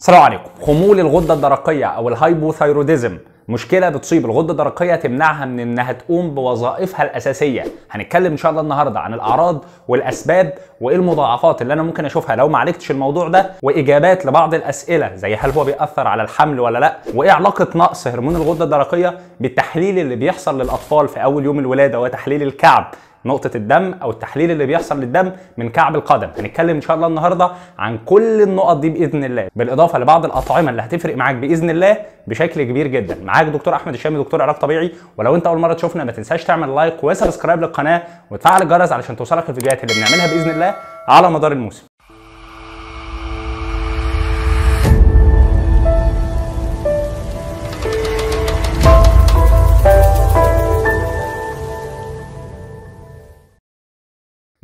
السلام عليكم خمول الغده الدرقيه او الهايبوثايروديزم مشكله بتصيب الغده الدرقيه تمنعها من انها تقوم بوظائفها الاساسيه هنتكلم ان شاء الله النهارده عن الاعراض والاسباب وايه المضاعفات اللي انا ممكن اشوفها لو ما عالجتش الموضوع ده واجابات لبعض الاسئله زي هل هو بيأثر على الحمل ولا لا وايه علاقه نقص هرمون الغده الدرقيه بالتحليل اللي بيحصل للاطفال في اول يوم الولاده وتحليل الكعب نقطه الدم او التحليل اللي بيحصل للدم من كعب القدم هنتكلم ان شاء الله النهارده عن كل النقط دي باذن الله بالاضافه لبعض الاطعمه اللي هتفرق معاك باذن الله بشكل كبير جدا معاك دكتور احمد الشامي دكتور علاج طبيعي ولو انت اول مره تشوفنا ما تنساش تعمل لايك وسبسكرايب للقناه وتفعل الجرس علشان توصلك الفيديوهات اللي بنعملها باذن الله على مدار الموسم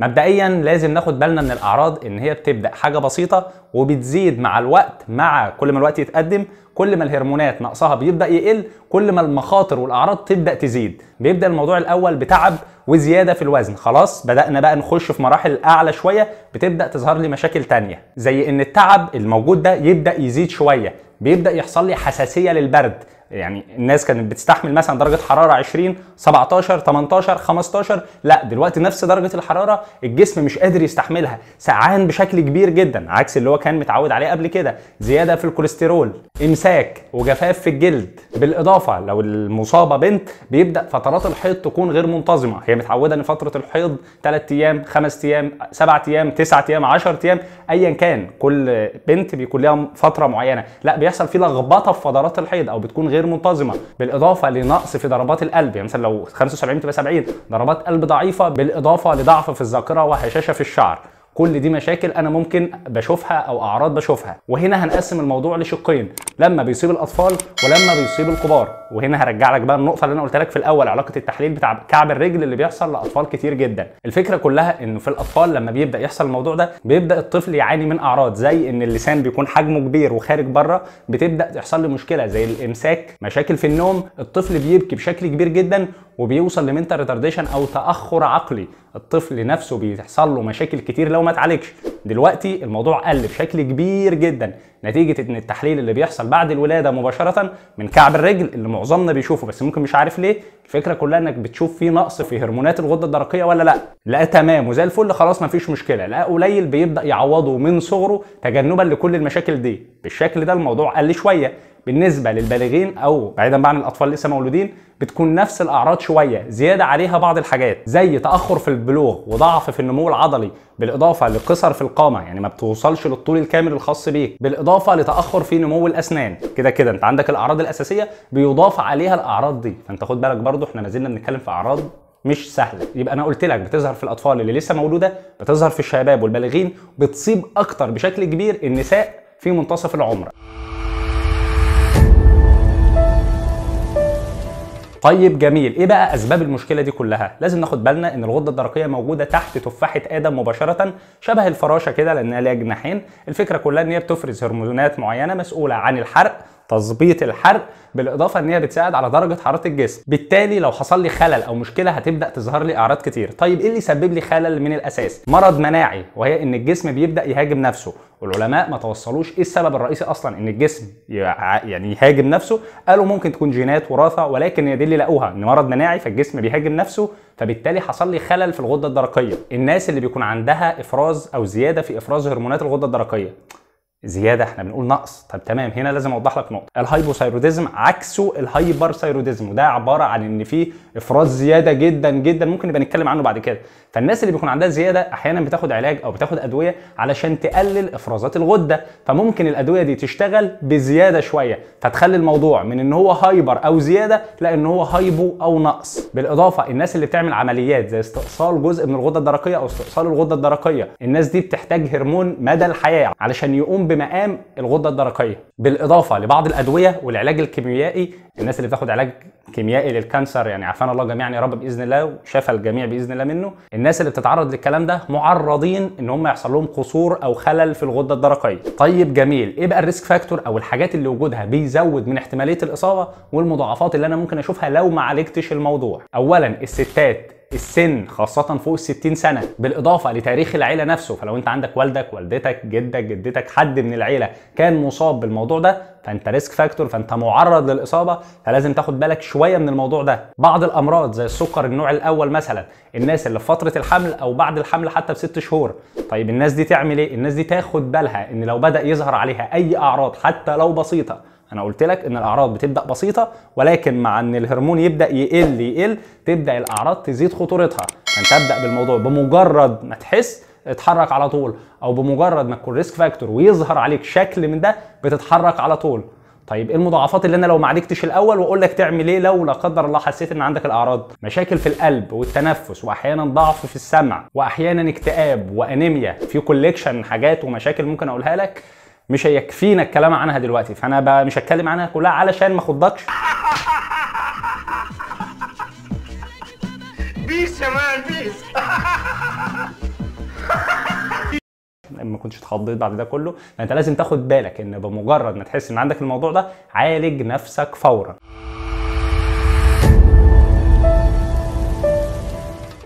مبدئيا لازم ناخد بالنا من الاعراض ان هي بتبدا حاجه بسيطه وبتزيد مع الوقت مع كل ما الوقت يتقدم كل ما الهرمونات نقصها بيبدا يقل كل ما المخاطر والاعراض تبدا تزيد بيبدا الموضوع الاول بتعب وزياده في الوزن خلاص بدانا بقى نخش في مراحل اعلى شويه بتبدا تظهر لي مشاكل تانية زي ان التعب الموجود ده يبدا يزيد شويه بيبدا يحصل لي حساسيه للبرد يعني الناس كانت بتستحمل مثلا درجه حراره 20 17 18 15 لا دلوقتي نفس درجه الحراره الجسم مش قادر يستحملها سعان بشكل كبير جدا عكس اللي هو كان متعود عليه قبل كده زياده في الكوليسترول امساك وجفاف في الجلد بالاضافه لو المصابه بنت بيبدا فترات الحيض تكون غير منتظمه هي متعوده ان فتره الحيض 3 ايام 5 ايام 7 ايام 9 ايام 10 ايام ايا كان كل بنت بيكون لها فتره معينه لا بيحصل في لخبطه في فترات الحيض او بتكون غير غير منتظمه بالاضافه لنقص في ضربات القلب يعني مثلا لو 75 تبقى 70 ضربات قلب ضعيفه بالاضافه لضعف في الذاكره وهشاشه في الشعر كل دي مشاكل انا ممكن بشوفها او اعراض بشوفها وهنا هنقسم الموضوع لشقين لما بيصيب الاطفال ولما بيصيب الكبار وهنا هرجع لك بقى النقطه اللي انا قلت لك في الاول علاقه التحليل بتاع كعب الرجل اللي بيحصل لاطفال كتير جدا الفكره كلها انه في الاطفال لما بيبدا يحصل الموضوع ده بيبدا الطفل يعاني من اعراض زي ان اللسان بيكون حجمه كبير وخارج بره بتبدا تحصل له مشكله زي الامساك مشاكل في النوم الطفل بيبكي بشكل كبير جدا وبيوصل لمنتال ريتارديشن او تاخر عقلي الطفل نفسه بيحصل له مشاكل كتير لو ما اتعالجش دلوقتي الموضوع قل بشكل كبير جدا نتيجه ان التحليل اللي بيحصل بعد الولاده مباشره من كعب الرجل اللي معظمنا بيشوفه بس ممكن مش عارف ليه الفكره كلها انك بتشوف في نقص في هرمونات الغده الدرقيه ولا لا لا تمام وزي الفل خلاص مفيش مشكله لا قليل بيبدا يعوضه من صغره تجنبا لكل المشاكل دي بالشكل ده الموضوع قل شويه بالنسبه للبالغين او بعيدا بقى عن الاطفال لسه مولودين بتكون نفس الاعراض شويه زياده عليها بعض الحاجات زي تاخر في البلوغ وضعف في النمو العضلي بالاضافه لقصر في القامه يعني ما بتوصلش للطول الكامل الخاص بيك بالاضافه لتاخر في نمو الاسنان كده كده انت عندك الاعراض الاساسيه بيضاف عليها الاعراض دي فانت خد بالك برضو احنا ما زلنا بنتكلم في اعراض مش سهله يبقى انا قلت لك بتظهر في الاطفال اللي لسه مولوده بتظهر في الشباب والبالغين بتصيب اكتر بشكل كبير النساء في منتصف العمر طيب جميل ايه بقى اسباب المشكله دي كلها لازم ناخد بالنا ان الغده الدرقيه موجوده تحت تفاحه ادم مباشره شبه الفراشه كده لانها ليها جناحين الفكره كلها ان هي بتفرز هرمونات معينه مسؤوله عن الحرق تظبيط الحرق بالاضافه ان هي بتساعد على درجه حراره الجسم بالتالي لو حصل لي خلل او مشكله هتبدا تظهر لي اعراض كتير طيب ايه اللي يسبب لي خلل من الاساس مرض مناعي وهي ان الجسم بيبدا يهاجم نفسه والعلماء ما توصلوش ايه السبب الرئيسي اصلا ان الجسم يعني يهاجم نفسه قالوا ممكن تكون جينات وراثه ولكن هي دي اللي لقوها ان مرض مناعي فالجسم بيهاجم نفسه فبالتالي حصل لي خلل في الغده الدرقيه الناس اللي بيكون عندها افراز او زياده في افراز هرمونات الغده الدرقيه زياده احنا بنقول نقص طب تمام هنا لازم اوضح لك نقطه الهايبوثايروديزم عكسه الهايبرثايروديزم وده عباره عن ان في افراز زياده جدا جدا ممكن نبقى نتكلم عنه بعد كده فالناس اللي بيكون عندها زياده احيانا بتاخد علاج او بتاخد ادويه علشان تقلل افرازات الغده فممكن الادويه دي تشتغل بزياده شويه فتخلي الموضوع من ان هو هايبر او زياده لا ان هو هايبو او نقص بالاضافه الناس اللي بتعمل عمليات زي استئصال جزء من الغده الدرقيه او استئصال الغده الدرقيه الناس دي بتحتاج هرمون مدى الحياه علشان يقوم بمقام الغده الدرقيه بالاضافه لبعض الادويه والعلاج الكيميائي الناس اللي بتاخد علاج كيميائي للكانسر يعني عافانا الله جميعا يا رب باذن الله وشفى الجميع باذن الله منه الناس اللي بتتعرض للكلام ده معرضين ان هم يحصل لهم قصور او خلل في الغده الدرقيه طيب جميل ايه بقى الريسك فاكتور او الحاجات اللي وجودها بيزود من احتماليه الاصابه والمضاعفات اللي انا ممكن اشوفها لو ما عالجتش الموضوع اولا الستات السن خاصه فوق ال 60 سنه بالاضافه لتاريخ العيله نفسه فلو انت عندك والدك والدتك جدك جدتك حد من العيله كان مصاب بالموضوع ده فانت ريسك فاكتور فانت معرض للاصابه فلازم تاخد بالك شويه من الموضوع ده بعض الامراض زي السكر النوع الاول مثلا الناس اللي في فتره الحمل او بعد الحمل حتى بست شهور طيب الناس دي تعمل ايه الناس دي تاخد بالها ان لو بدا يظهر عليها اي اعراض حتى لو بسيطه انا قلت لك ان الاعراض بتبدا بسيطه ولكن مع ان الهرمون يبدا يقل يقل تبدا الاعراض تزيد خطورتها فانت ابدا بالموضوع بمجرد ما تحس اتحرك على طول او بمجرد ما تكون ريسك فاكتور ويظهر عليك شكل من ده بتتحرك على طول طيب ايه المضاعفات اللي انا لو ما عالجتش الاول واقول لك تعمل ايه لو لا قدر الله حسيت ان عندك الاعراض مشاكل في القلب والتنفس واحيانا ضعف في السمع واحيانا اكتئاب وانيميا في كوليكشن حاجات ومشاكل ممكن اقولها لك مش هيكفينا الكلام عنها دلوقتي فانا مش هتكلم عنها كلها علشان ما اخضكش بيس يا مان بيس ما كنتش اتخضيت بعد ده كله فانت لازم تاخد بالك ان بمجرد ما تحس ان عندك الموضوع ده عالج نفسك فورا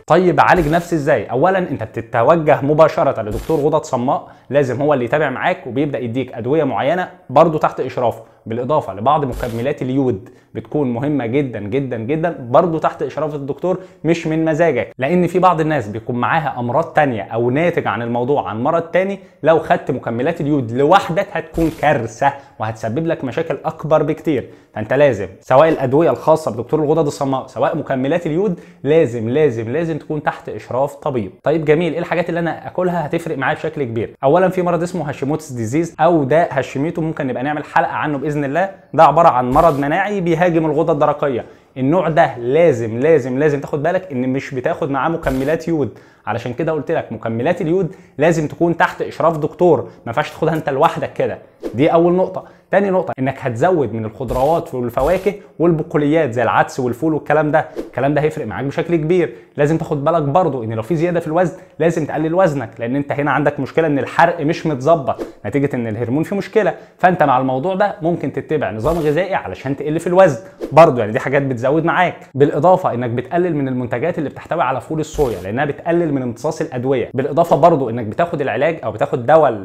طيب عالج نفسي ازاي اولا انت بتتوجه مباشره لدكتور غدد صماء لازم هو اللي يتابع معاك وبيبدا يديك ادويه معينه برضو تحت اشرافه بالاضافه لبعض مكملات اليود بتكون مهمه جدا جدا جدا برضو تحت اشراف الدكتور مش من مزاجك لان في بعض الناس بيكون معاها امراض تانية او ناتج عن الموضوع عن مرض تاني لو خدت مكملات اليود لوحدك هتكون كارثه وهتسبب لك مشاكل اكبر بكتير فانت لازم سواء الادويه الخاصه بدكتور الغدد الصماء سواء مكملات اليود لازم لازم لازم تكون تحت اشراف طبيب طيب جميل ايه الحاجات اللي انا اكلها هتفرق معايا بشكل كبير اولا في مرض اسمه هاشيموتس ديزيز او داء هاشيميتو ممكن نبقى نعمل حلقه عنه باذن باذن الله ده عباره عن مرض مناعي بيهاجم الغده الدرقيه النوع ده لازم لازم لازم تاخد بالك ان مش بتاخد معاه مكملات يود علشان كده قلت لك مكملات اليود لازم تكون تحت اشراف دكتور ما ينفعش تاخدها انت لوحدك كده دي اول نقطه تاني نقطه انك هتزود من الخضروات والفواكه والبقوليات زي العدس والفول والكلام ده الكلام ده هيفرق معاك بشكل كبير لازم تاخد بالك برضو ان لو في زياده في الوزن لازم تقلل وزنك لان انت هنا عندك مشكله ان الحرق مش متظبط نتيجه ان الهرمون فيه مشكله فانت مع الموضوع ده ممكن تتبع نظام غذائي علشان تقل في الوزن برضو يعني دي حاجات بتزود معاك بالاضافه انك بتقلل من المنتجات اللي بتحتوي على فول الصويا لانها بتقلل من امتصاص الادويه بالاضافه برضو انك بتاخد العلاج او بتاخد دواء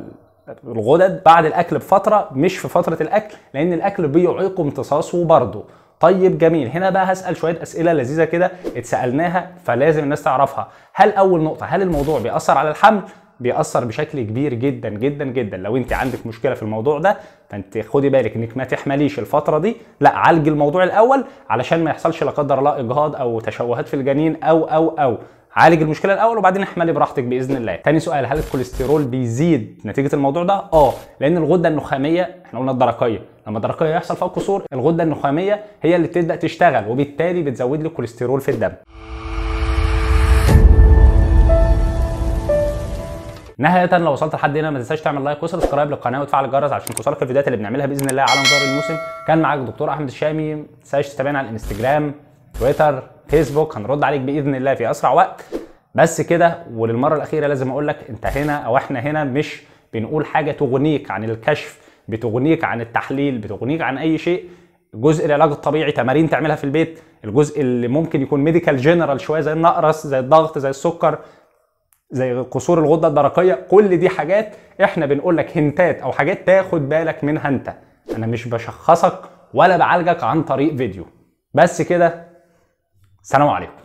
الغدد بعد الاكل بفتره مش في فتره الاكل لان الاكل بيعيق امتصاصه برضه طيب جميل هنا بقى هسال شويه اسئله لذيذه كده اتسالناها فلازم الناس تعرفها هل اول نقطه هل الموضوع بيأثر على الحمل بيأثر بشكل كبير جدا جدا جدا لو انت عندك مشكله في الموضوع ده فانت خدي بالك انك ما تحمليش الفتره دي لا عالجي الموضوع الاول علشان ما يحصلش لا قدر الله اجهاض او تشوهات في الجنين او او او عالج المشكله الاول وبعدين احملي براحتك باذن الله تاني سؤال هل الكوليسترول بيزيد نتيجه الموضوع ده اه لان الغده النخاميه احنا قلنا الدرقيه لما الدرقيه يحصل فيها قصور الغده النخاميه هي اللي بتبدا تشتغل وبالتالي بتزود لي الكوليسترول في الدم نهايه لو وصلت لحد هنا ما تنساش تعمل لايك وسبسكرايب للقناه وتفعل الجرس عشان توصلك الفيديوهات اللي بنعملها باذن الله على مدار الموسم كان معاك دكتور احمد الشامي ما تنساش تتابعنا على الانستجرام تويتر فيسبوك هنرد عليك باذن الله في اسرع وقت بس كده وللمره الاخيره لازم اقول لك انت هنا او احنا هنا مش بنقول حاجه تغنيك عن الكشف بتغنيك عن التحليل بتغنيك عن اي شيء جزء العلاج الطبيعي تمارين تعملها في البيت الجزء اللي ممكن يكون ميديكال جنرال شويه زي النقرس زي الضغط زي السكر زي قصور الغده الدرقيه كل دي حاجات احنا بنقول لك هنتات او حاجات تاخد بالك منها انت انا مش بشخصك ولا بعالجك عن طريق فيديو بس كده سلام علیکم